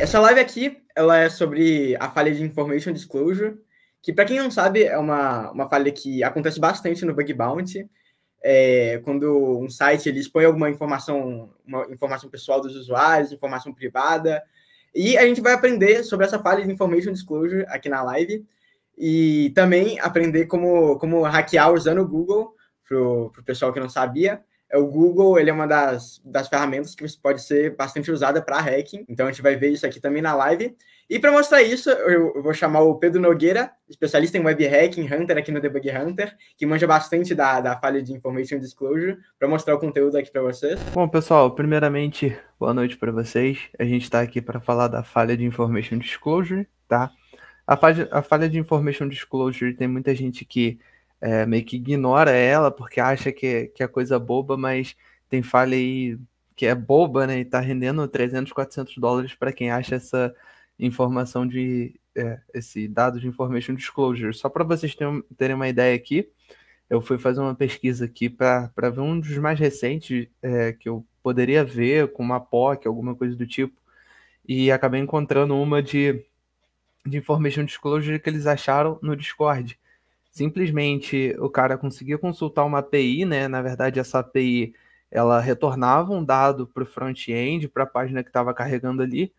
Essa live aqui, ela é sobre a falha de Information Disclosure, que para quem não sabe, é uma, uma falha que acontece bastante no Bug Bounty, é, quando um site ele expõe alguma informação, uma informação pessoal dos usuários, informação privada, e a gente vai aprender sobre essa falha de Information Disclosure aqui na live, e também aprender como, como hackear usando o Google, para o pessoal que não sabia. É o Google ele é uma das, das ferramentas que pode ser bastante usada para hacking. Então a gente vai ver isso aqui também na live. E para mostrar isso, eu vou chamar o Pedro Nogueira, especialista em web hacking, Hunter aqui no Debug Hunter, que manja bastante da, da falha de Information Disclosure, para mostrar o conteúdo aqui para vocês. Bom, pessoal, primeiramente, boa noite para vocês. A gente está aqui para falar da falha de Information Disclosure, tá? A falha, a falha de Information Disclosure tem muita gente que é, meio que ignora ela porque acha que, que é coisa boba, mas tem falha aí que é boba, né? E tá rendendo 300, 400 dólares para quem acha essa informação de. É, esse dado de information disclosure. Só para vocês terem, terem uma ideia aqui, eu fui fazer uma pesquisa aqui para ver um dos mais recentes é, que eu poderia ver com uma POC, alguma coisa do tipo, e acabei encontrando uma de, de Information Disclosure que eles acharam no Discord. Simplesmente o cara conseguia consultar uma API, né? Na verdade, essa API ela retornava um dado para o front-end, para a página que estava carregando ali.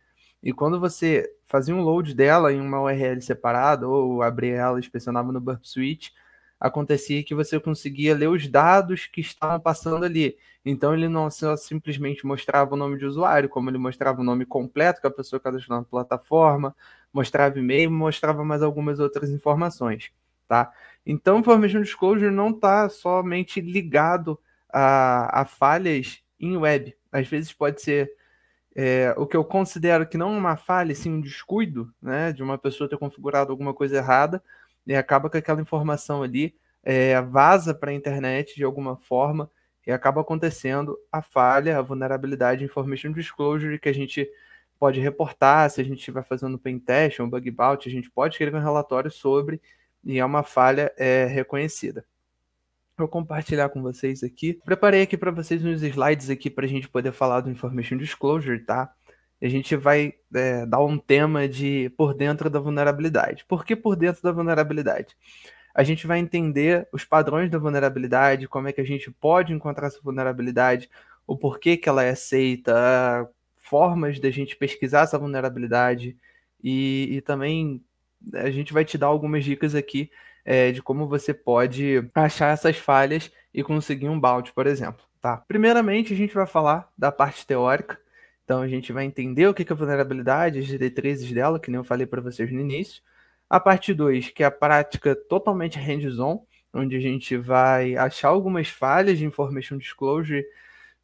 E quando você fazia um load dela em uma URL separada, ou abria ela, inspecionava no Burp Suite, acontecia que você conseguia ler os dados que estavam passando ali. Então ele não simplesmente mostrava o nome de usuário, como ele mostrava o nome completo que a pessoa cadastrou na plataforma, mostrava e-mail, mostrava mais algumas outras informações tá? Então, Information Disclosure não está somente ligado a, a, falhas em web. Às vezes pode ser é, o que eu considero que não é uma falha, sim um descuido, né, de uma pessoa ter configurado alguma coisa errada e acaba que aquela informação ali é, vaza para a internet de alguma forma e acaba acontecendo a falha, a vulnerabilidade information disclosure que a gente pode reportar, se a gente estiver fazendo pen test, um bug bounty, a gente pode escrever um relatório sobre e é uma falha é, reconhecida. Vou compartilhar com vocês aqui. Preparei aqui para vocês uns slides aqui para a gente poder falar do Information Disclosure, tá? a gente vai é, dar um tema de por dentro da vulnerabilidade. Por que por dentro da vulnerabilidade? A gente vai entender os padrões da vulnerabilidade, como é que a gente pode encontrar essa vulnerabilidade, o porquê que ela é aceita, formas da gente pesquisar essa vulnerabilidade e, e também a gente vai te dar algumas dicas aqui é, de como você pode achar essas falhas e conseguir um balde, por exemplo. Tá? Primeiramente, a gente vai falar da parte teórica. Então, a gente vai entender o que é vulnerabilidade, as diretrizes dela, que nem eu falei para vocês no início. A parte 2, que é a prática totalmente hands-on, onde a gente vai achar algumas falhas de information disclosure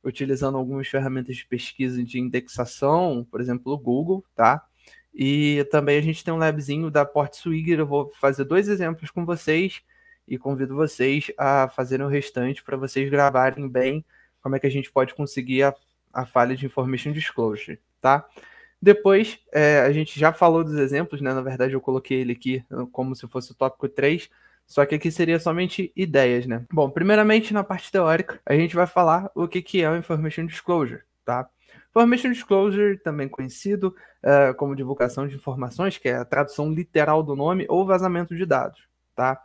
utilizando algumas ferramentas de pesquisa de indexação, por exemplo, o Google, tá? E também a gente tem um labzinho da Port Swigger. Eu vou fazer dois exemplos com vocês e convido vocês a fazerem o restante para vocês gravarem bem como é que a gente pode conseguir a, a falha de information disclosure, tá? Depois, é, a gente já falou dos exemplos, né? Na verdade, eu coloquei ele aqui ah, como se fosse o tópico 3, só que aqui seria somente ideias, né? Bom, primeiramente, na parte teórica, a gente vai falar o que, que é o information disclosure, tá? Information Disclosure, também conhecido uh, como divulgação de informações, que é a tradução literal do nome, ou vazamento de dados, tá?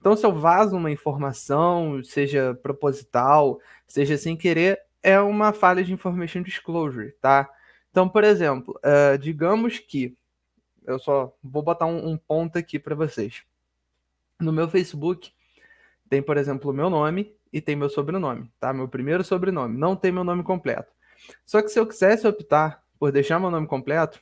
Então, se eu vazo uma informação, seja proposital, seja sem querer, é uma falha de Information Disclosure, tá? Então, por exemplo, uh, digamos que eu só vou botar um, um ponto aqui para vocês. No meu Facebook tem, por exemplo, o meu nome e tem meu sobrenome, tá? Meu primeiro sobrenome, não tem meu nome completo. Só que se eu quisesse optar por deixar meu nome completo,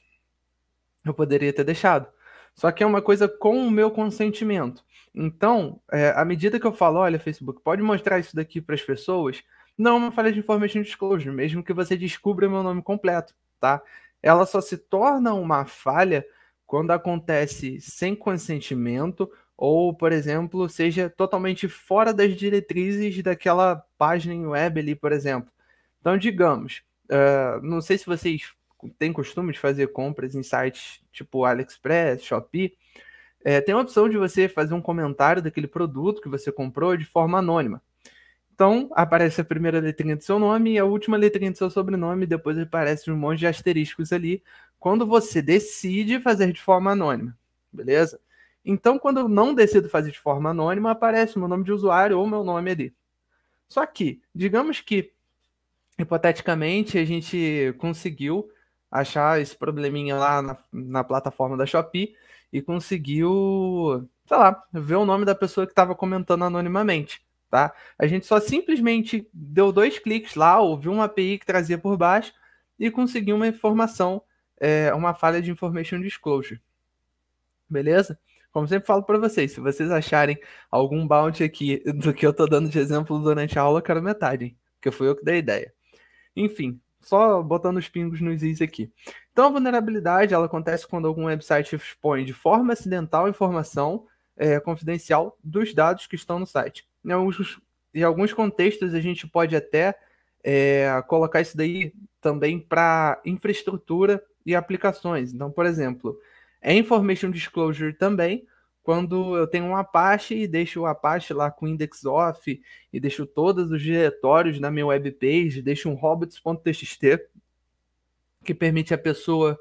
eu poderia ter deixado. Só que é uma coisa com o meu consentimento. Então, é, à medida que eu falo, olha, Facebook, pode mostrar isso daqui para as pessoas, não é uma falha de information disclosure, mesmo que você descubra meu nome completo, tá? Ela só se torna uma falha quando acontece sem consentimento ou, por exemplo, seja totalmente fora das diretrizes daquela página web ali, por exemplo. Então, digamos, Uh, não sei se vocês têm costume de fazer compras em sites tipo AliExpress, Shopee. É, tem a opção de você fazer um comentário daquele produto que você comprou de forma anônima. Então, aparece a primeira letrinha do seu nome e a última letrinha do seu sobrenome, depois aparece um monte de asteriscos ali, quando você decide fazer de forma anônima, beleza? Então, quando eu não decido fazer de forma anônima, aparece o meu nome de usuário ou meu nome ali. Só que, digamos que hipoteticamente, a gente conseguiu achar esse probleminha lá na, na plataforma da Shopee e conseguiu, sei lá, ver o nome da pessoa que estava comentando anonimamente, tá? A gente só simplesmente deu dois cliques lá, ouviu uma API que trazia por baixo e conseguiu uma informação, é, uma falha de information disclosure. Beleza? Como sempre falo para vocês, se vocês acharem algum bounty aqui do que eu tô dando de exemplo durante a aula, eu quero metade, hein? porque foi eu que dei a ideia. Enfim, só botando os pingos nos is aqui. Então, a vulnerabilidade ela acontece quando algum website expõe de forma acidental informação é, confidencial dos dados que estão no site. Em alguns, em alguns contextos, a gente pode até é, colocar isso daí também para infraestrutura e aplicações. Então, por exemplo, é Information Disclosure também quando eu tenho um Apache e deixo o Apache lá com index off e deixo todos os diretórios na minha web page, deixo um robots.txt que permite a pessoa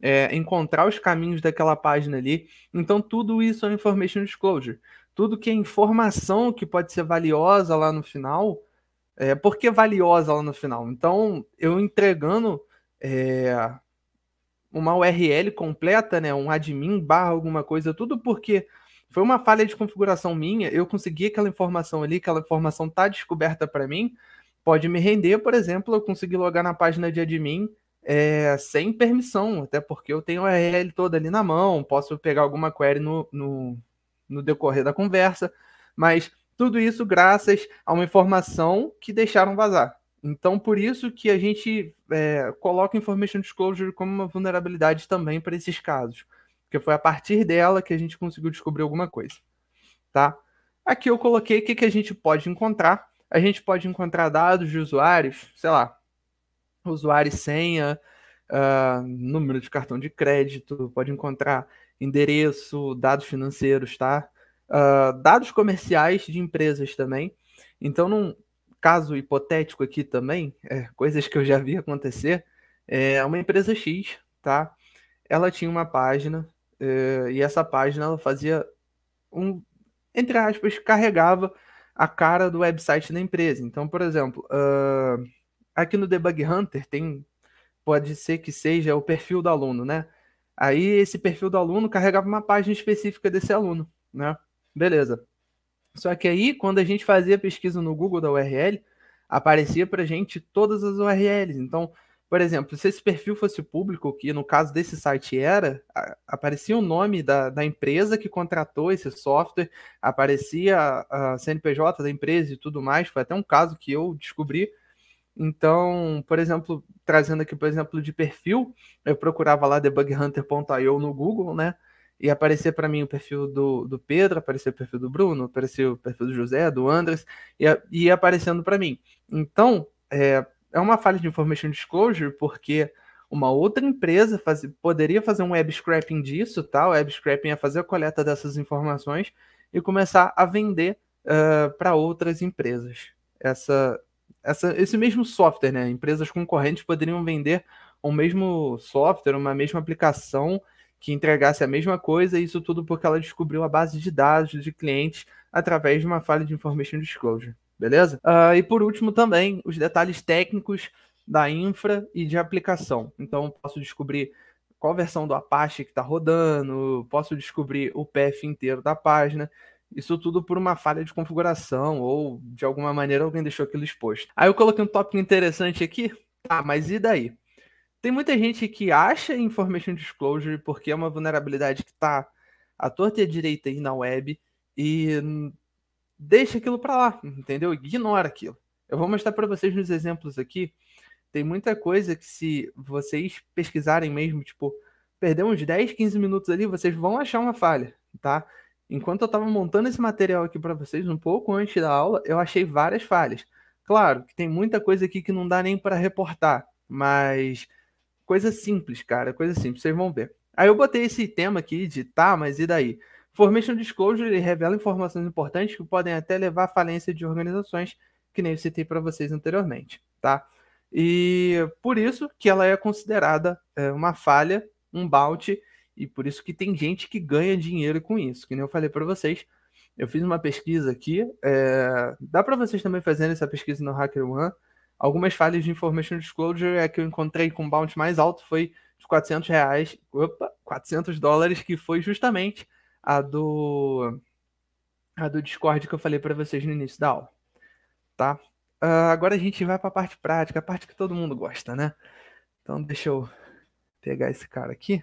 é, encontrar os caminhos daquela página ali. Então tudo isso é information disclosure. Tudo que é informação que pode ser valiosa lá no final, é, por que valiosa lá no final? Então eu entregando é, uma URL completa, né, um admin barra alguma coisa, tudo porque foi uma falha de configuração minha, eu consegui aquela informação ali, aquela informação tá descoberta para mim, pode me render, por exemplo, eu consegui logar na página de admin é, sem permissão, até porque eu tenho a URL toda ali na mão, posso pegar alguma query no, no, no decorrer da conversa, mas tudo isso graças a uma informação que deixaram vazar. Então, por isso que a gente é, coloca Information Disclosure como uma vulnerabilidade também para esses casos. Porque foi a partir dela que a gente conseguiu descobrir alguma coisa. Tá? Aqui eu coloquei o que, que a gente pode encontrar. A gente pode encontrar dados de usuários, sei lá, usuário e senha, uh, número de cartão de crédito, pode encontrar endereço, dados financeiros, tá? Uh, dados comerciais de empresas também. Então, não, caso hipotético aqui também, é, coisas que eu já vi acontecer, é uma empresa X, tá? Ela tinha uma página é, e essa página ela fazia um, entre aspas, carregava a cara do website da empresa. Então, por exemplo, uh, aqui no Debug Hunter tem, pode ser que seja o perfil do aluno, né? Aí esse perfil do aluno carregava uma página específica desse aluno, né? Beleza. Só que aí, quando a gente fazia pesquisa no Google da URL, aparecia para gente todas as URLs. Então, por exemplo, se esse perfil fosse público, que no caso desse site era, aparecia o nome da, da empresa que contratou esse software, aparecia a, CNPJ da empresa e tudo mais, foi até um caso que eu descobri. Então, por exemplo, trazendo aqui, por exemplo, de perfil, eu procurava lá debughunter.io no Google, né? e aparecer para mim o perfil do, do Pedro, aparecer o perfil do Bruno, aparecer o perfil do José, do Andres, e, e aparecendo para mim. Então, é, é uma falha de information disclosure, porque uma outra empresa faz, poderia fazer um web scraping disso, tá? O web scraping é fazer a coleta dessas informações e começar a vender uh, para outras empresas. Essa, essa, esse mesmo software, né? Empresas concorrentes poderiam vender o mesmo software, uma mesma aplicação que entregasse a mesma coisa, isso tudo porque ela descobriu a base de dados de clientes através de uma falha de information disclosure, beleza? Uh, e por último também, os detalhes técnicos da infra e de aplicação. Então, posso descobrir qual versão do Apache que está rodando, posso descobrir o path inteiro da página, isso tudo por uma falha de configuração ou de alguma maneira alguém deixou aquilo exposto. Aí eu coloquei um tópico interessante aqui, tá, mas e daí? Tem muita gente que acha information disclosure porque é uma vulnerabilidade que está à torta e à direita aí na web e deixa aquilo para lá, entendeu? Ignora aquilo. Eu vou mostrar para vocês nos exemplos aqui. Tem muita coisa que se vocês pesquisarem mesmo, tipo, perder uns 10, 15 minutos ali, vocês vão achar uma falha, tá? Enquanto eu estava montando esse material aqui para vocês, um pouco antes da aula, eu achei várias falhas. Claro que tem muita coisa aqui que não dá nem para reportar, mas Coisa simples, cara, coisa simples, vocês vão ver. Aí eu botei esse tema aqui de tá, mas e daí? Formation Disclosure ele revela informações importantes que podem até levar à falência de organizações, que nem eu citei para vocês anteriormente, tá? E por isso que ela é considerada é, uma falha, um bounty, e por isso que tem gente que ganha dinheiro com isso, que nem eu falei para vocês. Eu fiz uma pesquisa aqui, é, dá para vocês também fazerem essa pesquisa no HackerOne, Algumas falhas de information disclosure é que eu encontrei com um bounty mais alto foi de 400 reais, opa, 400 dólares, que foi justamente a do a do Discord que eu falei para vocês no início da aula, tá? Uh, agora a gente vai para a parte prática, a parte que todo mundo gosta, né? Então deixa eu pegar esse cara aqui.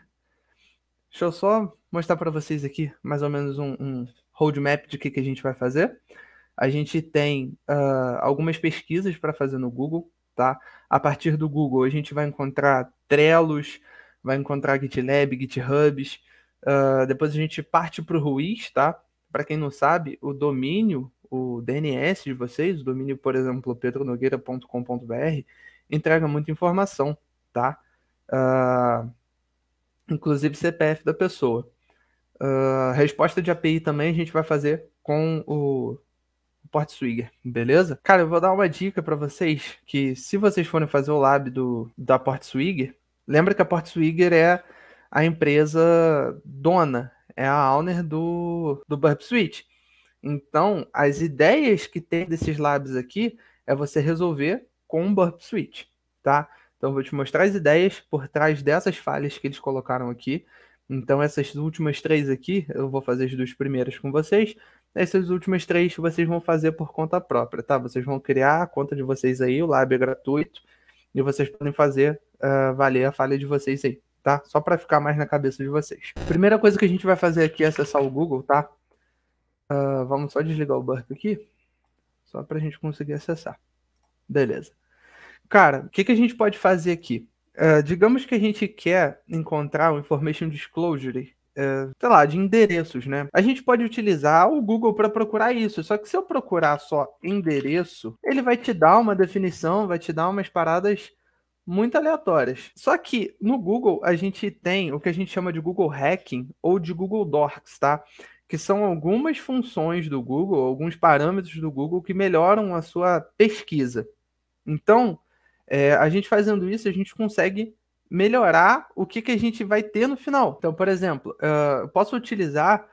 Deixa eu só mostrar para vocês aqui mais ou menos um, um roadmap de que, que a gente vai fazer a gente tem uh, algumas pesquisas para fazer no Google, tá? A partir do Google, a gente vai encontrar Trellos, vai encontrar GitLab, GitHubs. Uh, depois a gente parte para o Ruiz, tá? Para quem não sabe, o domínio, o DNS de vocês, o domínio, por exemplo, pedronogueira.com.br, entrega muita informação, tá? Uh, inclusive CPF da pessoa. Uh, resposta de API também a gente vai fazer com o Port Swigger, beleza? Cara, eu vou dar uma dica para vocês que se vocês forem fazer o lab do, da Port Swigger, lembra que a Port Swigger é a empresa dona, é a owner do, do Burp Suite. Então, as ideias que tem desses labs aqui é você resolver com o Burp Suite, tá? Então, eu vou te mostrar as ideias por trás dessas falhas que eles colocaram aqui. Então, essas últimas três aqui, eu vou fazer as duas primeiras com vocês. Essas últimas três vocês vão fazer por conta própria, tá? Vocês vão criar a conta de vocês aí, o Lab é gratuito, e vocês podem fazer uh, valer a falha de vocês aí, tá? Só para ficar mais na cabeça de vocês. Primeira coisa que a gente vai fazer aqui é acessar o Google, tá? Uh, vamos só desligar o burp aqui, só para a gente conseguir acessar. Beleza. Cara, o que, que a gente pode fazer aqui? Uh, digamos que a gente quer encontrar o Information Disclosure eh, sei lá, de endereços, né? A gente pode utilizar o Google para procurar isso, só que se eu procurar só endereço, ele vai te dar uma definição, vai te dar umas paradas muito aleatórias. Só que no Google a gente tem o que a gente chama de Google Hacking ou de Google Docs, tá? Que são algumas funções do Google, alguns parâmetros do Google que melhoram a sua pesquisa. Então, é, a gente fazendo isso, a gente consegue melhorar o que, que a gente vai ter no final. Então, por exemplo, ah, eu posso utilizar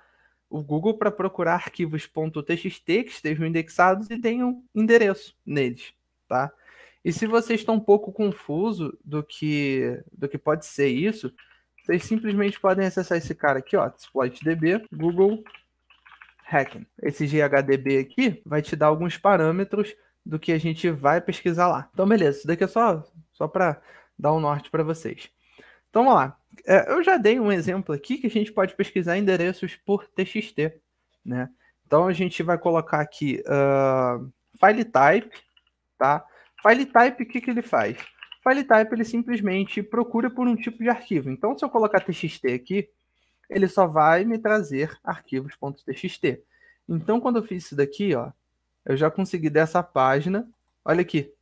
o Google para procurar arquivos.txt que estejam indexados e tenham endereço neles, tá? E se vocês estão um pouco confuso do que, do que pode ser isso, vocês simplesmente podem acessar esse cara aqui, ó, exploitdb, Google Hacking. Esse GHDB aqui vai te dar alguns parâmetros do que a gente vai pesquisar lá. Então, beleza, isso daqui é só, só para dar um norte para vocês. Então vamos lá. É, eu já dei um exemplo aqui que a gente pode pesquisar endereços por TXT, né? Então a gente vai colocar aqui uh, file type, tá? File type, o que, que ele faz? File type ele simplesmente procura por um tipo de arquivo. Então se eu colocar TXT aqui, ele só vai me trazer arquivos.txt. Então quando eu fiz isso daqui, ó, eu já consegui dessa página, olha aqui,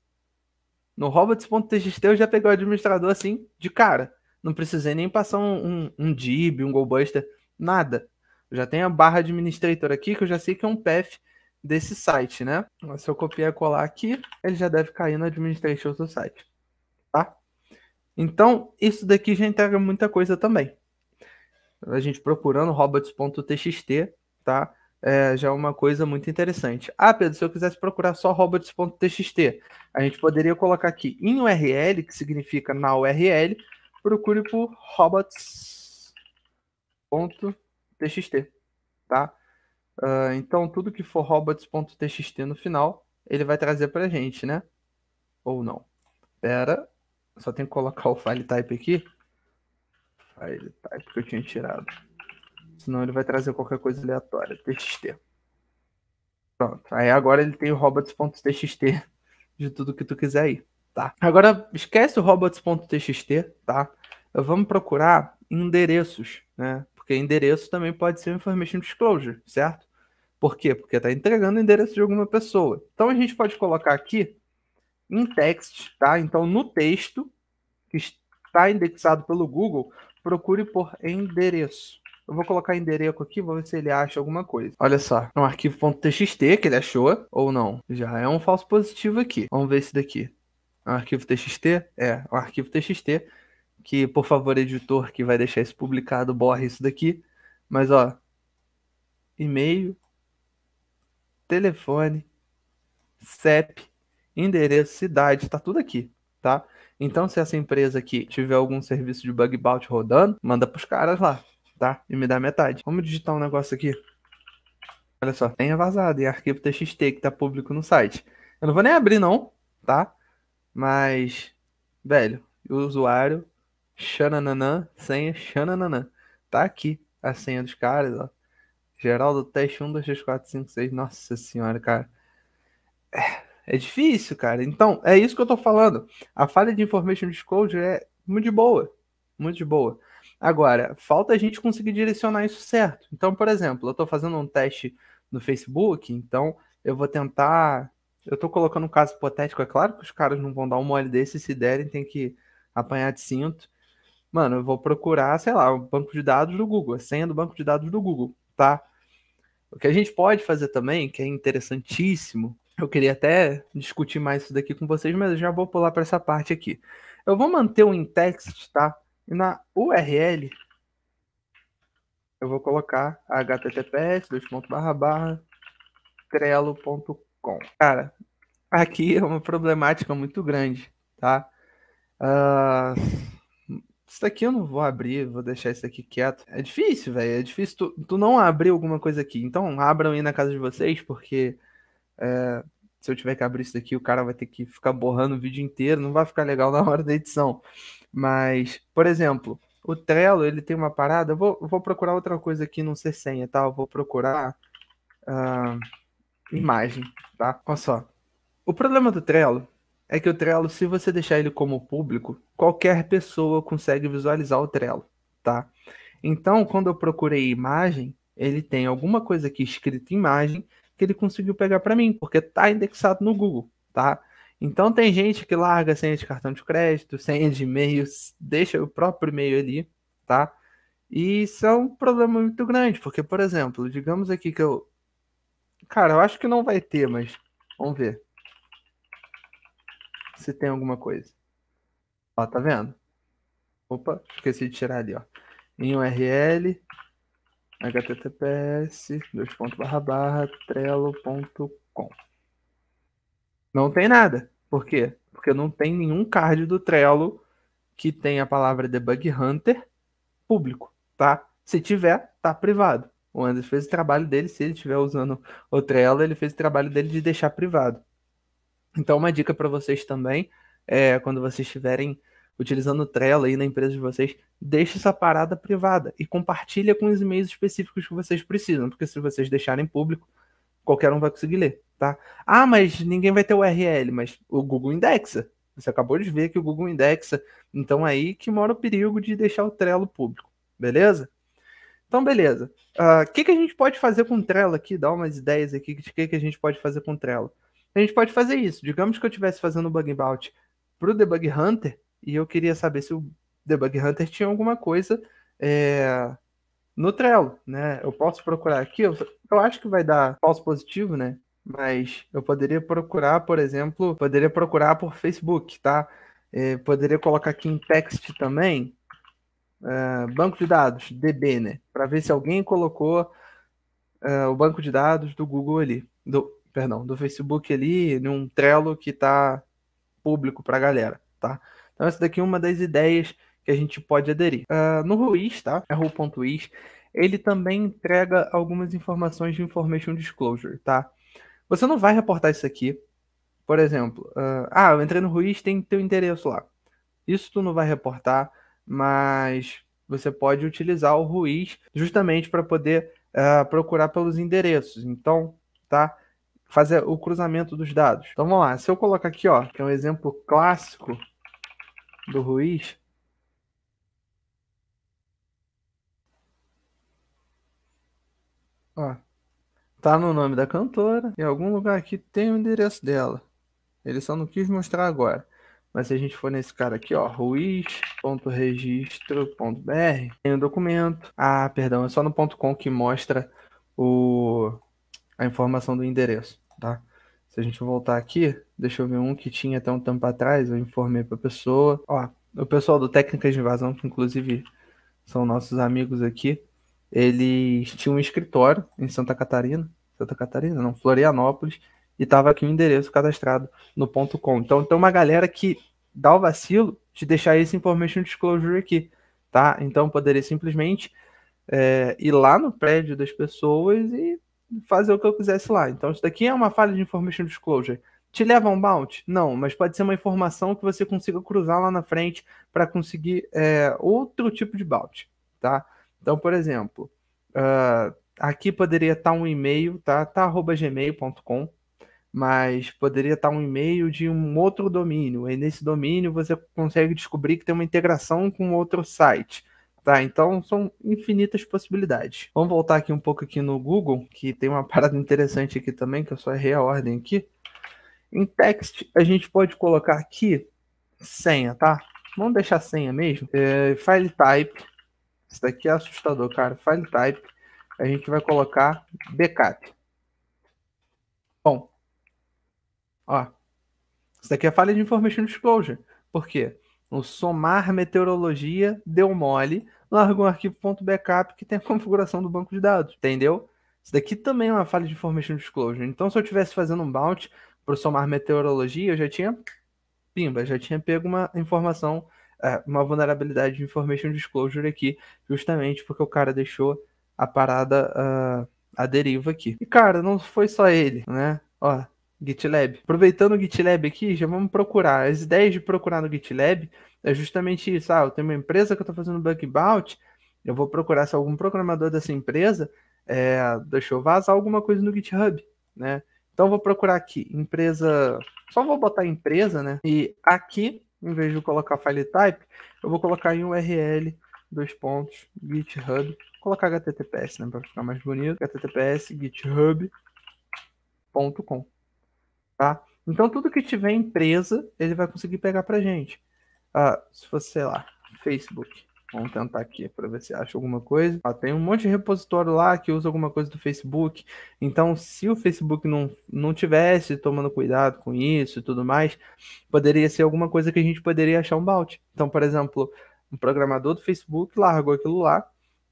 no robots.txt eu já peguei o administrador assim, de cara. Não precisei nem passar um, um, DIB, um GoBuster, nada. Eu já tenho a barra administrator aqui, que eu já sei que é um path desse site, né? Se eu copiar e colar aqui, ele já deve cair no administrator do site, tá? Então, isso daqui já entrega muita coisa também. A gente procurando robots.txt, tá? é, já é uma coisa muito interessante. Ah, Pedro, se eu quisesse procurar só robots.txt, a gente poderia colocar aqui em URL, que significa na URL, procure por robots.txt, tá? Uh, então, tudo que for robots.txt no final, ele vai trazer para a gente, né? Ou não. Pera, só tem que colocar o file type aqui. File type que eu tinha tirado. Senão ele vai trazer qualquer coisa aleatória. TXT. Pronto. Aí agora ele tem o robots.txt de tudo que tu quiser aí, tá? Agora esquece o robots.txt, tá? Vamos procurar endereços, né? Porque endereço também pode ser information disclosure, certo? Por quê? Porque está entregando o endereço de alguma pessoa. Então a gente pode colocar aqui em text, tá? Então no texto que está indexado pelo Google, procure por endereço. Eu vou colocar endereço aqui, vou ver se ele acha alguma coisa. Olha só, é um arquivo.txt que ele achou, ou não. Já é um falso positivo aqui. Vamos ver esse daqui. É um arquivo txt? É, é um arquivo txt. Que, por favor, editor que vai deixar isso publicado, borre isso daqui. Mas, ó, e-mail, telefone, CEP, endereço, cidade, tá tudo aqui, tá? Então, se essa empresa aqui tiver algum serviço de bug bounty rodando, manda pros caras lá tá? E me dá metade. Vamos digitar um negócio aqui. Olha só, tenha vazado em arquivo TXT que tá público no site. Eu não vou nem abrir, não, tá? Mas, velho, o usuário, xananã, senha, xananã. Tá aqui a senha dos caras, ó. Geraldo teste 1, 2, 3, 4, 5, 6. Nossa senhora, cara. É, é difícil, cara. Então, é isso que eu tô falando. A falha de information disclosure é muito de boa. Muito de boa. Agora, falta a gente conseguir direcionar isso certo. Então, por exemplo, eu estou fazendo um teste no Facebook, então eu vou tentar. Eu estou colocando um caso hipotético, é claro que os caras não vão dar um mole desse, se derem, tem que apanhar de cinto. Mano, eu vou procurar, sei lá, o banco de dados do Google, a senha do banco de dados do Google, tá? O que a gente pode fazer também, que é interessantíssimo, eu queria até discutir mais isso daqui com vocês, mas eu já vou pular para essa parte aqui. Eu vou manter o in-text, tá? E na URL, eu vou colocar https trello.com. Cara, aqui é uma problemática muito grande, tá? Uh, isso daqui eu não vou abrir, vou deixar isso aqui quieto. É difícil, velho. É difícil tu, tu, não abrir alguma coisa aqui. Então, abram aí na casa de vocês, porque é, se eu tiver que abrir isso daqui, o cara vai ter que ficar borrando o vídeo inteiro. Não vai ficar legal na hora da edição. Mas, por exemplo, o Trello, ele tem uma parada. Eu vou, vou procurar outra coisa aqui, não ser senha, tá? Eu vou procurar uh, imagem, tá? Olha só. O problema do Trello é que o Trello, se você deixar ele como público, qualquer pessoa consegue visualizar o Trello, tá? Então, quando eu procurei imagem, ele tem alguma coisa aqui escrita imagem que ele conseguiu pegar para mim, porque tá indexado no Google, tá? Então tem gente que larga senha de cartão de crédito, senha de e-mails, deixa o próprio e-mail ali, tá? E isso é um problema muito grande, porque, por exemplo, digamos aqui que eu. Cara, eu acho que não vai ter, mas vamos ver se tem alguma coisa. Ó, tá vendo? Opa, esqueci de tirar ali, ó. Em URL, https://trello.com. Não tem nada. Por quê? Porque não tem nenhum card do Trello que tem a palavra Debug Hunter público, tá? Se tiver, tá privado. O Anderson fez o trabalho dele, se ele estiver usando o Trello, ele fez o trabalho dele de deixar privado. Então, uma dica para vocês também, é, quando vocês estiverem utilizando o Trello aí na empresa de vocês, deixe essa parada privada e compartilha com os e-mails específicos que vocês precisam, porque se vocês deixarem público, qualquer um vai conseguir ler, tá? Ah, mas ninguém vai ter URL, mas o Google indexa. Você acabou de ver que o Google indexa. Então é aí que mora o perigo de deixar o Trello público, beleza? Então, beleza. O uh, ah, que, que a gente pode fazer com o Trello aqui? Dá umas ideias aqui de que, que a gente pode fazer com o Trello. A gente pode fazer isso. Digamos que eu estivesse fazendo o bug bounty para o Debug Hunter e eu queria saber se o Debug Hunter tinha alguma coisa é, no Trello, né? Eu posso procurar aqui, eu, eu acho que vai dar falso positivo, né? Mas eu poderia procurar, por exemplo, poderia procurar por Facebook, tá? É, poderia colocar aqui em text também, uh, banco de dados, DB, né? Para ver se alguém colocou uh, o banco de dados do Google ali, do, perdão, do Facebook ali, num Trello que tá público para a galera, tá? Então essa daqui é uma das ideias que a gente pode aderir. Uh, no Ruiz, tá? É Ru.is, ele também entrega algumas informações de Information Disclosure, tá? Você não vai reportar isso aqui. Por exemplo, uh, ah, eu entrei no Ruiz, tem teu endereço lá. Isso tu não vai reportar, mas você pode utilizar o Ruiz justamente para poder uh, procurar pelos endereços. Então, tá? Fazer o cruzamento dos dados. Então vamos lá. Se eu colocar aqui, ó, que é um exemplo clássico do Ruiz, Ó, tá no nome da cantora. Em algum lugar aqui tem o endereço dela. Ele só não quis mostrar agora. Mas se a gente for nesse cara aqui, ó, ruiz.registro.br, tem o um documento. Ah, perdão, é só no .com que mostra o, a informação do endereço, tá? Se a gente voltar aqui, deixa eu ver um que tinha até um tempo atrás, eu informei pra pessoa. Ó, o pessoal do Técnicas de Invasão, que inclusive são nossos amigos aqui, eles tinham um escritório em Santa Catarina, Santa Catarina, não, Florianópolis, e tava aqui o endereço cadastrado no ponto .com. Então tem uma galera que dá o vacilo de deixar esse information disclosure aqui, tá? Então poderia simplesmente é, ir lá no prédio das pessoas e fazer o que eu quisesse lá. Então isso daqui é uma falha de information disclosure. Te leva a um bounty? Não, mas pode ser uma informação que você consiga cruzar lá na frente para conseguir é, outro tipo de bounty, tá? Então, por exemplo, uh, aqui poderia estar tá um e-mail, tá? Tá arroba gmail.com, mas poderia estar tá um e-mail de um outro domínio. E nesse domínio você consegue descobrir que tem uma integração com outro site. Tá, então são infinitas possibilidades. Vamos voltar aqui um pouco aqui no Google, que tem uma parada interessante aqui também, que eu só errei a ordem aqui. Em text, a gente pode colocar aqui senha, tá? Vamos deixar senha mesmo. É, file type, isso daqui é assustador, cara. File type, a gente vai colocar backup. Bom, ó, isso daqui é falha de information disclosure. Por quê? O somar meteorologia deu mole, largou um arquivo.backup que tem a configuração do banco de dados, entendeu? Isso daqui também é uma falha de information disclosure. Então, se eu estivesse fazendo um bounty para somar meteorologia, eu já tinha, pimba, já tinha pego uma informação é, uma vulnerabilidade de information disclosure aqui, justamente porque o cara deixou a parada uh, ah, a deriva aqui. E cara, não foi só ele, né? Ó, GitLab. Aproveitando o GitLab aqui, já vamos procurar. As ideias de procurar no GitLab é justamente isso. Ah, eu tenho uma empresa que eu estou fazendo bug bounty, eu vou procurar se algum programador dessa empresa é, deixou vazar alguma coisa no GitHub, né? Então vou procurar aqui, empresa. Só vou botar empresa, né? E aqui em vez de colocar file type, eu vou colocar em URL, dois pontos, GitHub, vou colocar HTTPS, né, para ficar mais bonito, HTTPS, GitHub.com, tá? Então, tudo que tiver empresa, ele vai conseguir pegar para gente. Ah, se fosse, sei lá, Facebook. Vamos tentar aqui para ver se acha alguma coisa. Ó, tem um monte de repositório lá que usa alguma coisa do Facebook. Então, se o Facebook não, não tivesse tomando cuidado com isso e tudo mais, poderia ser alguma coisa que a gente poderia achar um balde. Então, por exemplo, um programador do Facebook largou aquilo lá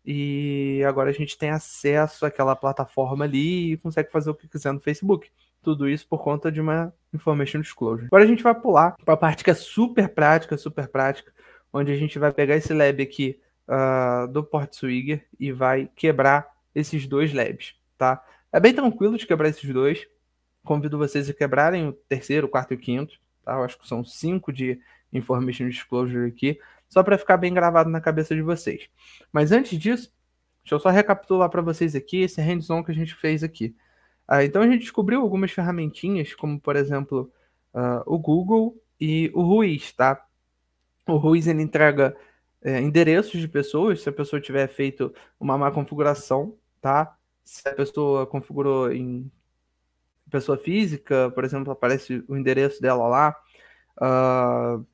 e agora a gente tem acesso àquela plataforma ali e consegue fazer o que quiser no Facebook. Tudo isso por conta de uma information disclosure. Agora a gente vai pular para a parte que é super prática, super prática onde a gente vai pegar esse lab aqui uh, do Swigger e vai quebrar esses dois labs, tá? É bem tranquilo de quebrar esses dois. Convido vocês a quebrarem o terceiro, o quarto e o quinto, tá? Eu acho que são cinco de Information Disclosure aqui, só para ficar bem gravado na cabeça de vocês. Mas antes disso, deixa eu só recapitular para vocês aqui esse hands-on que a gente fez aqui. Ah, então a gente descobriu algumas ferramentinhas, como por exemplo uh, o Google e o Ruiz, tá? O Ruiz ele entrega é, endereços de pessoas, se a pessoa tiver feito uma má configuração, tá? Se a pessoa configurou em pessoa física, por exemplo, aparece o endereço dela lá. Uh,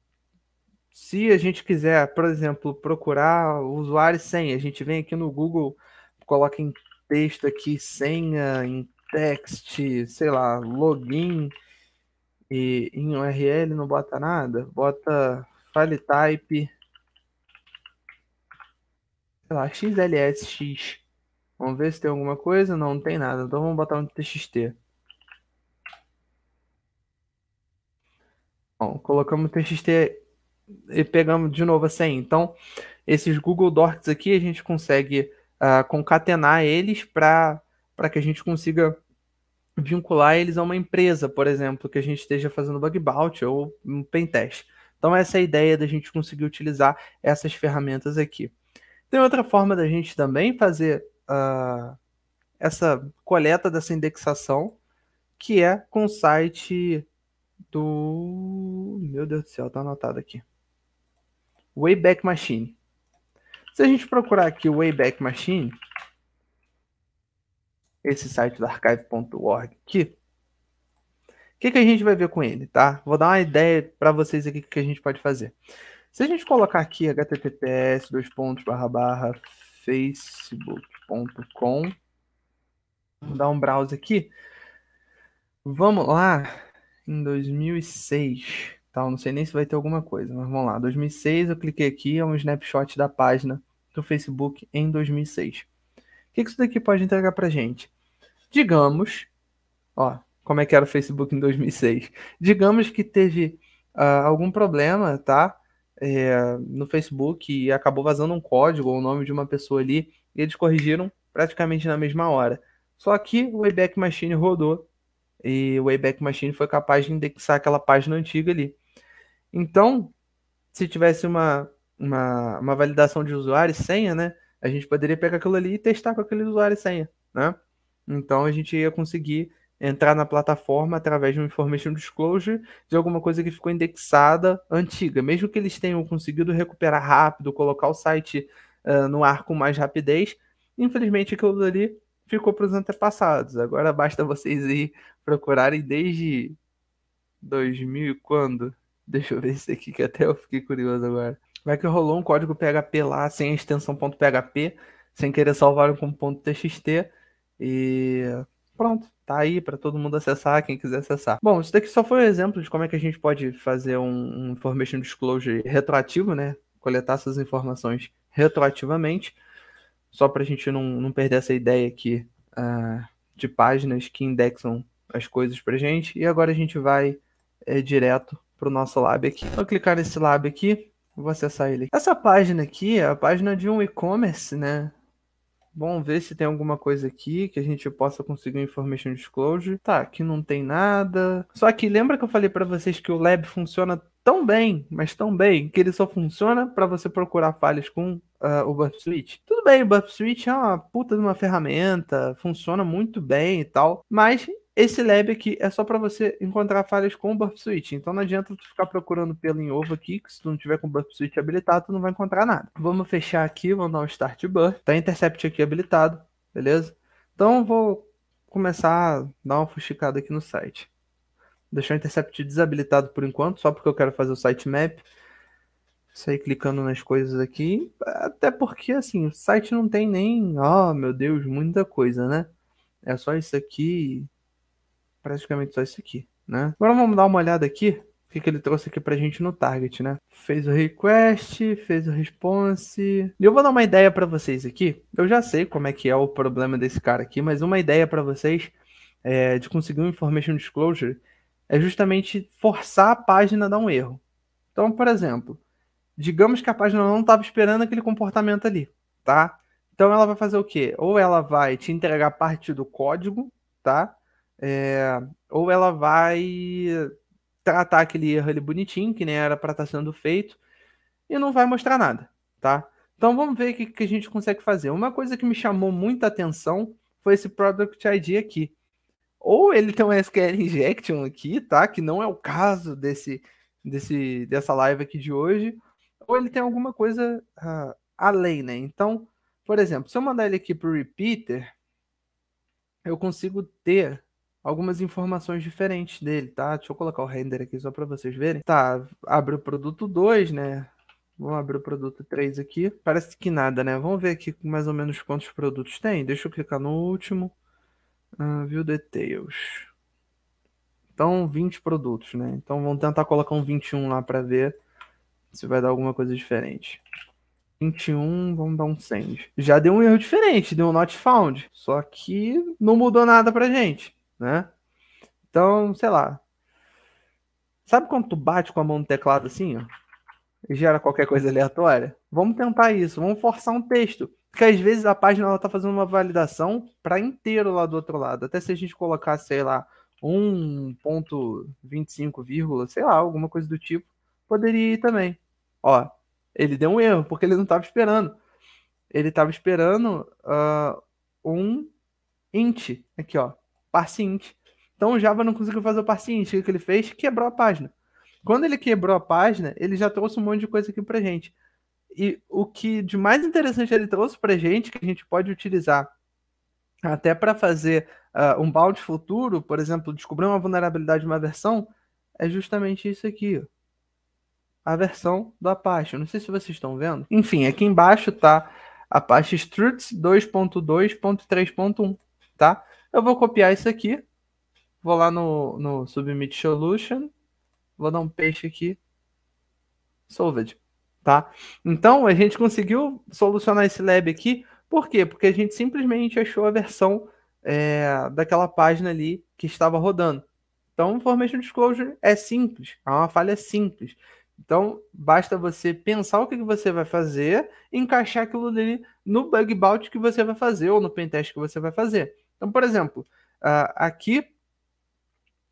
se a gente quiser, por exemplo, procurar usuário e senha, a gente vem aqui no Google, coloca em texto aqui senha, em text, sei lá, login e em URL não bota nada, bota file type, sei lá, xlsx. Vamos ver se tem alguma coisa. Não, não tem nada. Então vamos botar um txt. Bom, colocamos o txt e pegamos de novo a senha. Então, esses Google Docs aqui, a gente consegue uh, concatenar eles para que a gente consiga vincular eles a uma empresa, por exemplo, que a gente esteja fazendo bug bounty ou um pentest. Então, essa é a ideia da gente conseguir utilizar essas ferramentas aqui. Tem outra forma da gente também fazer uh, essa coleta dessa indexação, que é com o site do. Meu Deus do céu, tá anotado aqui. Wayback Machine. Se a gente procurar aqui o Wayback Machine, esse site do archive.org aqui, o que, que a gente vai ver com ele, tá? Vou dar uma ideia para vocês aqui que a gente pode fazer. Se a gente colocar aqui https dois pontos barra barra facebook.com Vou dar um browse aqui. Vamos lá em 2006, tal, tá? não sei nem se vai ter alguma coisa, mas vamos lá. 2006 eu cliquei aqui, é um snapshot da página do Facebook em 2006. O que, que isso daqui pode entregar para gente? Digamos, ó, como é que era o Facebook em 2006. Digamos que teve uh, algum problema, tá? É, no Facebook e acabou vazando um código ou o nome de uma pessoa ali e eles corrigiram praticamente na mesma hora. Só que o Wayback Machine rodou e o Wayback Machine foi capaz de indexar aquela página antiga ali. Então, se tivesse uma, uma, uma validação de usuário e senha, né? A gente poderia pegar aquilo ali e testar com aquele usuário e senha, né? Então a gente ia conseguir entrar na plataforma através de um information disclosure de alguma coisa que ficou indexada antiga. Mesmo que eles tenham conseguido recuperar rápido, colocar o site uh, no ar com mais rapidez, infelizmente aquilo ali ficou para os antepassados. Agora basta vocês ir procurarem desde 2000 e quando? Deixa eu ver isso aqui que até eu fiquei curioso agora. Vai que rolou um código PHP lá sem a extensão .php, sem querer salvar com .txt e pronto tá aí para todo mundo acessar, quem quiser acessar. Bom, isso daqui só foi um exemplo de como é que a gente pode fazer um, um information disclosure retroativo, né? Coletar essas informações retroativamente, só para a gente não, não perder essa ideia aqui uh, de páginas que indexam as coisas para gente. E agora a gente vai é, direto para o nosso lab aqui. Vou clicar nesse lab aqui, vou acessar ele. Essa página aqui é a página de um e-commerce, né? Vamos ver se tem alguma coisa aqui que a gente possa conseguir um information disclosure. Tá, aqui não tem nada. Só que lembra que eu falei para vocês que o lab funciona tão bem, mas tão bem, que ele só funciona para você procurar falhas com Uh, o Burp Suite. Tudo bem, o Burp Suite é uma puta de uma ferramenta, funciona muito bem e tal, mas esse lab aqui é só para você encontrar falhas com o Burp Switch. Então não adianta tu ficar procurando pelo em ovo aqui, que se tu não tiver com o Burp Switch habilitado, tu não vai encontrar nada. Vamos fechar aqui, vamos dar um Start Burp. Tá Intercept aqui habilitado, beleza? Então vou começar a dar uma fuxicada aqui no site. Deixar o Intercept desabilitado por enquanto, só porque eu quero fazer o sitemap. Sair clicando nas coisas aqui. Até porque, assim, o site não tem nem... Oh, meu Deus, muita coisa, né? É só isso aqui praticamente só isso aqui, né? Agora vamos dar uma olhada aqui o que, que, ele trouxe aqui pra gente no target, né? Fez o request, fez o response. E eu vou dar uma ideia para vocês aqui. Eu já sei como é que é o problema desse cara aqui, mas uma ideia para vocês é, de conseguir um information disclosure é justamente forçar a página a dar um erro. Então, por exemplo, digamos que a página não estava esperando aquele comportamento ali, tá? Então ela vai fazer o quê? Ou ela vai te entregar parte do código, tá? É, ou ela vai tratar aquele erro ali bonitinho, que nem era para estar tá sendo feito, e não vai mostrar nada, tá? Então vamos ver o que, que a gente consegue fazer. Uma coisa que me chamou muita atenção foi esse Product ID aqui. Ou ele tem um SQL Injection aqui, tá? Que não é o caso desse, desse dessa live aqui de hoje. Ou ele tem alguma coisa uh, além, né? Então, por exemplo, se eu mandar ele aqui para o Repeater, eu consigo ter algumas informações diferentes dele, tá? Deixa eu colocar o render aqui só para vocês verem. Tá, abre o produto 2, né? Vamos abrir o produto 3 aqui. Parece que nada, né? Vamos ver aqui mais ou menos quantos produtos tem. Deixa eu clicar no último. Uh, view Details. Então, 20 produtos, né? Então, vamos tentar colocar um 21 lá para ver se vai dar alguma coisa diferente. 21, vamos dar um send. Já deu um erro diferente, deu um not found. Só que não mudou nada pra gente né? Então, sei lá. Sabe quando tu bate com a mão no teclado assim, ó? E gera qualquer coisa aleatória? Vamos tentar isso, vamos forçar um texto. Porque às vezes a página ela tá fazendo uma validação para inteiro lá do outro lado. Até se a gente colocar, sei lá, 1.25, sei lá, alguma coisa do tipo, poderia ir também. Ó, ele deu um erro, porque ele não estava esperando. Ele estava esperando uh, um int. Aqui, ó paciente. Então o Java não conseguiu fazer o paciente O que ele fez? Quebrou a página. Quando ele quebrou a página, ele já trouxe um monte de coisa aqui pra gente. E o que de mais interessante ele trouxe pra gente, que a gente pode utilizar até para fazer uh, um balde futuro, por exemplo, descobrir uma vulnerabilidade de uma versão, é justamente isso aqui. Ó. A versão do Apache. Não sei se vocês estão vendo. Enfim, aqui embaixo tá Apache Struts 2.2.3.1, tá? Eu vou copiar isso aqui. Vou lá no, no Submit Solution. Vou dar um peixe aqui. Solved. Tá? Então, a gente conseguiu solucionar esse lab aqui. Por quê? Porque a gente simplesmente achou a versão é, daquela página ali que estava rodando. Então, Formation Disclosure é simples. É uma falha simples. Então, basta você pensar o que você vai fazer, encaixar aquilo dele no bug bounty que você vai fazer ou no pentest que você vai fazer. Então, por exemplo, uh, aqui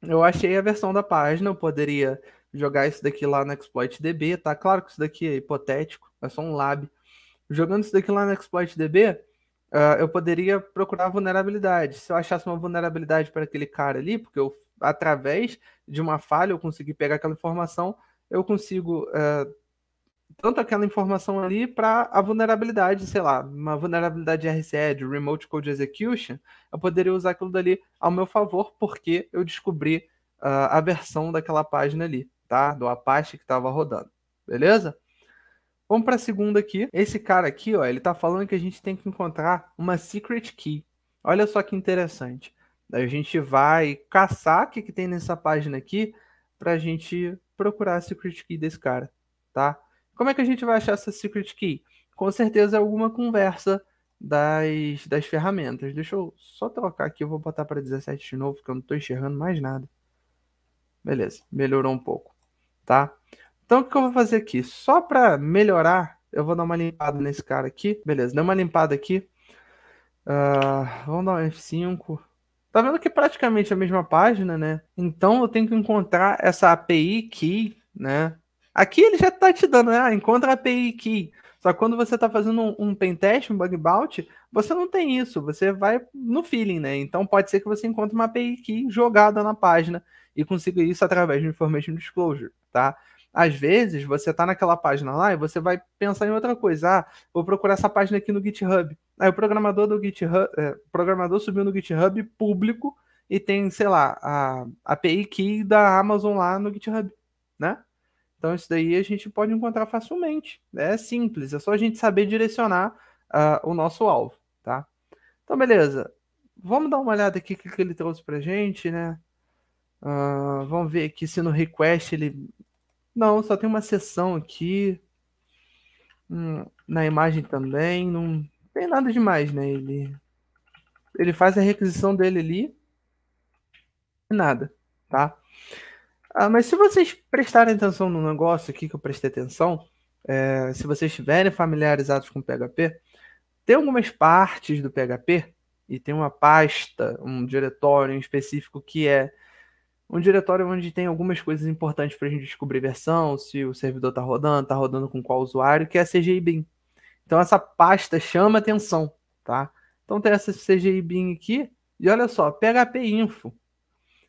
eu achei a versão da página, eu poderia jogar isso daqui lá no ExploitDB, tá? Claro que isso daqui é hipotético, é só um lab. Jogando isso daqui lá no ExploitDB, uh, ah, eu poderia procurar vulnerabilidade. Se eu achasse uma vulnerabilidade para aquele cara ali, porque eu, através de uma falha eu consegui pegar aquela informação, eu consigo uh, tanto aquela informação ali para a vulnerabilidade, sei lá, uma vulnerabilidade de RCE, de Remote Code Execution, eu poderia usar aquilo dali ao meu favor, porque eu descobri uh, a versão daquela página ali, tá? Do Apache que estava rodando, beleza? Vamos para a segunda aqui. Esse cara aqui, ó, ele está falando que a gente tem que encontrar uma secret key. Olha só que interessante. A gente vai caçar o que, que tem nessa página aqui para a gente procurar a secret key desse cara, tá? Como é que a gente vai achar essa secret key? Com certeza é alguma conversa das, das ferramentas. Deixa eu só trocar aqui, eu vou botar para 17 de novo, porque eu não estou enxergando mais nada. Beleza, melhorou um pouco, tá? Então o que eu vou fazer aqui? Só para melhorar, eu vou dar uma limpada nesse cara aqui. Beleza, deu uma limpada aqui. Uh, vamos dar um F5. Tá vendo que é praticamente a mesma página, né? Então eu tenho que encontrar essa API key, né? Aqui ele já está te dando, né? ah, encontra a API key. Só que quando você está fazendo um, um pentest, um bug bounty, você não tem isso, você vai no feeling, né? Então pode ser que você encontre uma API key jogada na página e consiga isso através do Information Disclosure, tá? Às vezes você está naquela página lá e você vai pensar em outra coisa. Ah, vou procurar essa página aqui no GitHub. Aí o programador do GitHub, é, programador subiu no GitHub público e tem, sei lá, a API key da Amazon lá no GitHub, né? Então, isso daí a gente pode encontrar facilmente. Né? É simples, é só a gente saber direcionar uh, o nosso alvo, tá? Então, beleza. Vamos dar uma olhada aqui o que, que ele trouxe para gente, né? Uh, vamos ver aqui se no request ele. Não, só tem uma sessão aqui. Hum, na imagem também. Não tem nada demais, né? Ele, ele faz a requisição dele ali. Nada, tá? Ah, mas se vocês prestarem atenção no negócio aqui que eu prestei atenção, é, se vocês estiverem familiarizados com PHP, tem algumas partes do PHP e tem uma pasta, um diretório em específico que é um diretório onde tem algumas coisas importantes para a gente descobrir versão, se o servidor está rodando, está rodando com qual usuário, que é a CGI Bin. Então essa pasta chama atenção, tá? Então tem essa CGI Bin aqui e olha só, PHP Info.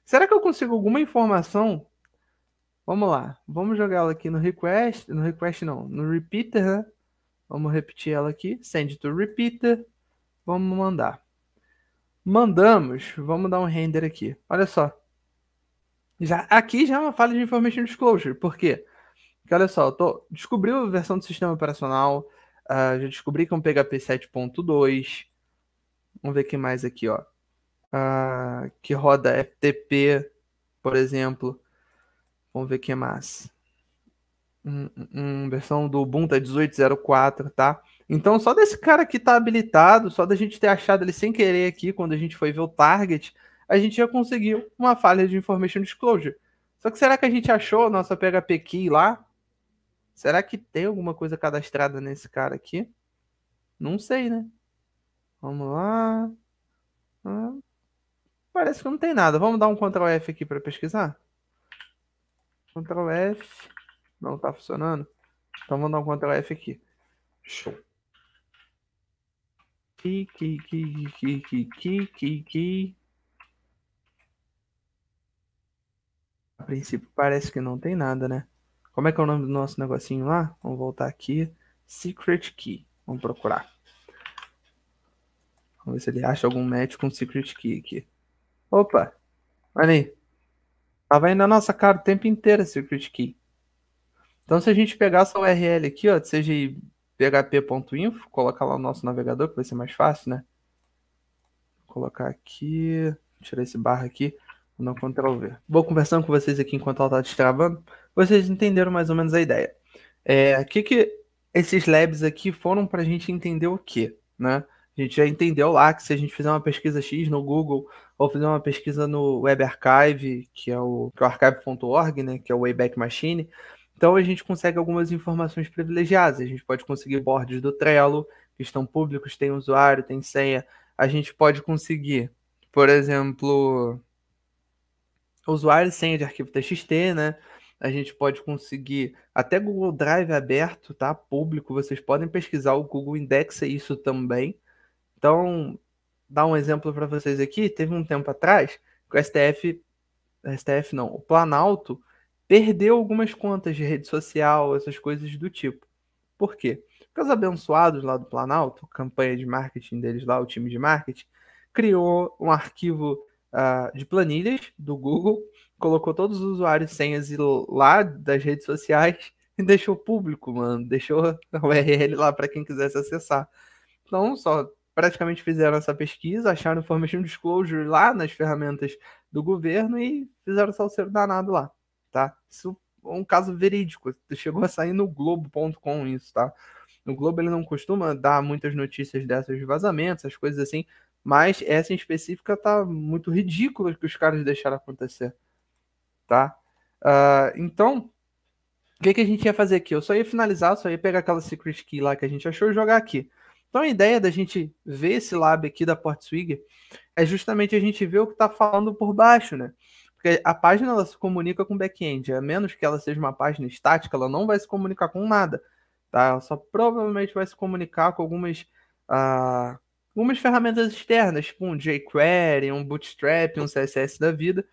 Será que eu consigo alguma informação Vamos lá, vamos jogar ela aqui no request, no request não, no repeater, né? Vamos repetir ela aqui, send to repeater, vamos mandar. Mandamos, vamos dar um render aqui, olha só. Já, aqui já é uma falha de information disclosure, por quê? Porque olha só, eu tô, descobri a versão do sistema operacional, uh, já descobri que é um PHP 7.2, vamos ver que mais aqui, ó. Uh, que roda FTP, por exemplo. Vamos ver o que mais. Hum, hum, hum versão do Ubuntu é 18.04, tá? Então, só desse cara que tá habilitado, só da gente ter achado ele sem querer aqui, quando a gente foi ver o target, a gente já conseguiu uma falha de information disclosure. Só que será que a gente achou a nossa PHP key lá? Será que tem alguma coisa cadastrada nesse cara aqui? Não sei, né? Vamos lá. Ah, parece que não tem nada. Vamos dar um Ctrl F aqui para pesquisar? Ctrl F. Não tá funcionando? Então vamos dar um Ctrl F aqui. Show. Ki, ki, ki, ki, ki, ki, ki, ki. A princípio parece que não tem nada, né? Como é que é o nome do nosso negocinho lá? Vamos voltar aqui. Secret Key. Vamos procurar. Vamos ver se ele acha algum match com Secret Key aqui. Opa! Olha aí. Tava aí na nossa cara o tempo inteiro esse Secret Key. Então, se a gente pegar essa URL aqui, ó, CGI php.info, colocar lá o nosso navegador, que vai ser mais fácil, né? Vou colocar aqui, tirar esse barra aqui, não Ctrl V. Vou conversando com vocês aqui enquanto ela está destravando. Vocês entenderam mais ou menos a ideia. É, que que esses labs aqui foram para a gente entender o quê, né? A gente já entendeu lá que se a gente fizer uma pesquisa X no Google ou fazer uma pesquisa no Web Archive, que é o, é o archive.org, né, que é o Wayback Machine. Então a gente consegue algumas informações privilegiadas. A gente pode conseguir boards do Trello, que estão públicos, tem usuário, tem senha. A gente pode conseguir, por exemplo, usuário e senha de arquivo TXT, né? A gente pode conseguir até Google Drive aberto, tá? Público, vocês podem pesquisar, o Google indexa isso também. Então, dar um exemplo para vocês aqui. Teve um tempo atrás que o STF, STF não, o Planalto perdeu algumas contas de rede social, essas coisas do tipo. Por quê? Porque os abençoados lá do Planalto, campanha de marketing deles lá, o time de marketing, criou um arquivo uh, de planilhas do Google, colocou todos os usuários senhas lá das redes sociais e deixou público, mano. Deixou a URL lá para quem quisesse acessar. Então, só praticamente fizeram essa pesquisa, acharam information disclosure lá nas ferramentas do governo e fizeram salseiro danado lá, tá? Isso é um caso verídico, chegou a sair no Globo.com isso, tá? No Globo ele não costuma dar muitas notícias dessas de vazamentos, essas coisas assim, mas essa em específica tá muito ridícula que os caras deixaram acontecer, tá? Uh, então, o que, que a gente ia fazer aqui? Eu só ia finalizar, só ia pegar aquela secret key lá que a gente achou e jogar aqui. Então a ideia da gente ver esse lab aqui da Portswigger é justamente a gente ver o que está falando por baixo, né? Porque a página ela se comunica com back-end, a menos que ela seja uma página estática, ela não vai se comunicar com nada, tá? Ela só provavelmente vai se comunicar com algumas ah, algumas ferramentas externas, tipo um jQuery, um Bootstrap, um CSS da vida.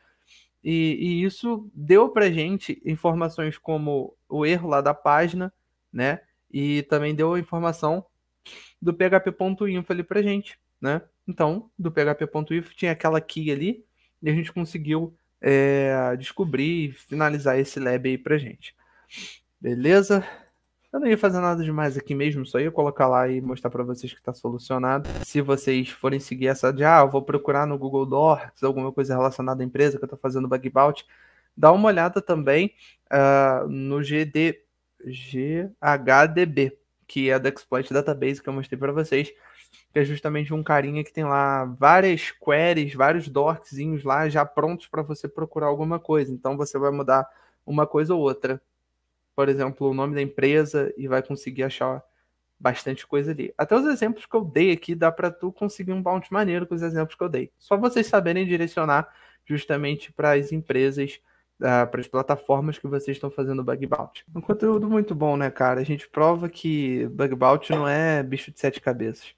E, e isso deu para gente informações como o erro lá da página, né? E também deu informação do php.info ali pra gente, né? Então, do php.info tinha aquela key ali e a gente conseguiu é, descobrir e finalizar esse lab aí pra gente. Beleza? Eu não ia fazer nada demais aqui mesmo, só ia colocar lá e mostrar para vocês que está solucionado. Se vocês forem seguir essa de, ah, eu vou procurar no Google Docs alguma coisa relacionada à empresa que eu estou fazendo bug bounty, dá uma olhada também uh, no GD, GHDB, que é do Exploit Database que eu mostrei para vocês, que é justamente um carinha que tem lá várias queries, vários docs lá já prontos para você procurar alguma coisa. Então você vai mudar uma coisa ou outra. Por exemplo, o nome da empresa e vai conseguir achar bastante coisa ali. Até os exemplos que eu dei aqui dá para tu conseguir um bounty maneiro com os exemplos que eu dei. Só vocês saberem direcionar justamente para as empresas uh, para as plataformas que vocês estão fazendo bug bounty. É um conteúdo muito bom, né, cara? A gente prova que bug bounty não é bicho de sete cabeças.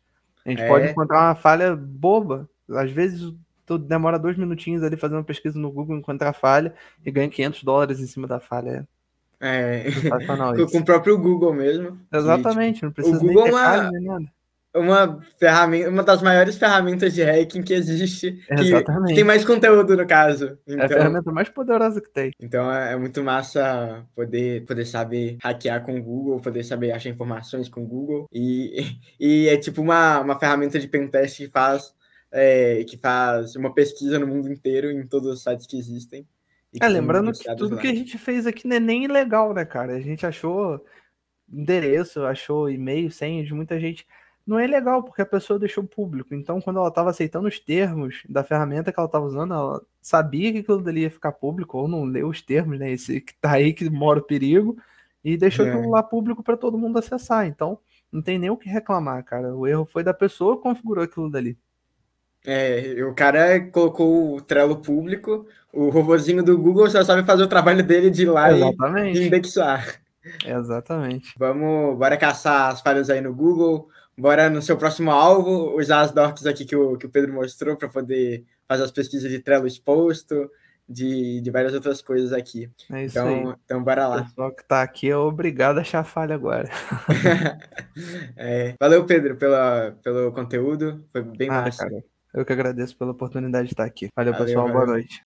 A gente é. pode encontrar uma falha boba. Às vezes tu demora dois minutinhos ali fazendo uma pesquisa no Google, encontrar falha e ganha 500 dólares em cima da falha. É, é. com o próprio Google mesmo. Exatamente, tipo, não precisa o Google nem é ter é uma... falha, nem nada uma ferramenta, uma das maiores ferramentas de hacking que existe, que, que tem mais conteúdo no caso. Então, é a então, ferramenta mais poderosa que tem. Então é, é, muito massa poder, poder saber hackear com o Google, poder saber achar informações com o Google. E, e é tipo uma, uma ferramenta de pentest que faz, é, que faz uma pesquisa no mundo inteiro, em todos os sites que existem. É, lembrando que tudo lá. que a gente fez aqui não é nem legal, né, cara? A gente achou endereço, achou e-mail, senha de muita gente não é legal, porque a pessoa deixou público. Então, quando ela estava aceitando os termos da ferramenta que ela estava usando, ela sabia que aquilo dali ia ficar público, ou não leu os termos, né? Esse que tá aí que mora o perigo, e deixou é. aquilo lá público para todo mundo acessar. Então, não tem nem o que reclamar, cara. O erro foi da pessoa que configurou aquilo dali. É, o cara colocou o Trello público, o robozinho do Google só sabe fazer o trabalho dele de ir lá Exatamente. e indexar. Exatamente. Vamos, bora caçar as falhas aí no Google bora no seu próximo alvo usar as DORPs aqui que o, que o Pedro mostrou para poder fazer as pesquisas de Trello exposto, de, de várias outras coisas aqui. É isso então, aí. Então, bora lá. O pessoal que tá aqui é obrigado a achar falha agora. é. Valeu, Pedro, pela, pelo conteúdo. Foi bem ah, Cara, eu que agradeço pela oportunidade de estar aqui. Valeu, Valeu pessoal. Boa noite.